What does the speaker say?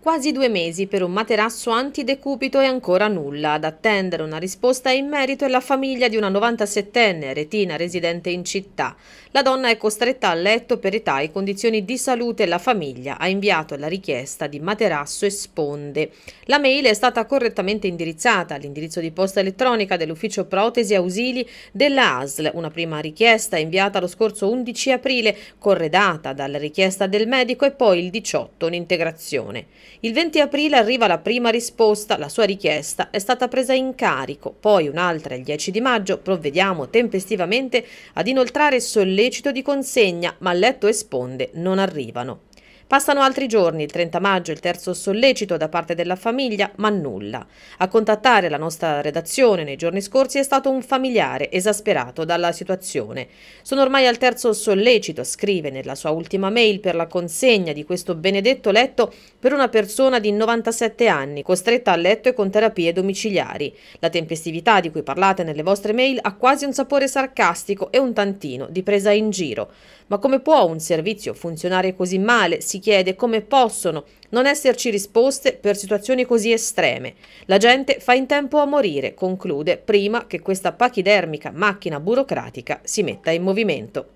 Quasi due mesi per un materasso antidecupito e ancora nulla. Ad attendere una risposta in merito è la famiglia di una 97enne retina residente in città. La donna è costretta a letto per età e condizioni di salute e la famiglia ha inviato la richiesta di materasso e sponde. La mail è stata correttamente indirizzata all'indirizzo di posta elettronica dell'ufficio protesi ausili della ASL. Una prima richiesta inviata lo scorso 11 aprile, corredata dalla richiesta del medico e poi il 18 un'integrazione. Il 20 aprile arriva la prima risposta, la sua richiesta è stata presa in carico, poi un'altra il 10 di maggio, provvediamo tempestivamente ad inoltrare sollecito di consegna, ma letto e sponde non arrivano. Passano altri giorni, il 30 maggio, il terzo sollecito da parte della famiglia, ma nulla. A contattare la nostra redazione nei giorni scorsi è stato un familiare esasperato dalla situazione. Sono ormai al terzo sollecito, scrive nella sua ultima mail per la consegna di questo benedetto letto per una persona di 97 anni, costretta a letto e con terapie domiciliari. La tempestività di cui parlate nelle vostre mail ha quasi un sapore sarcastico e un tantino di presa in giro. Ma come può un servizio funzionare così male? Si si chiede come possono non esserci risposte per situazioni così estreme. La gente fa in tempo a morire, conclude, prima che questa pachidermica macchina burocratica si metta in movimento.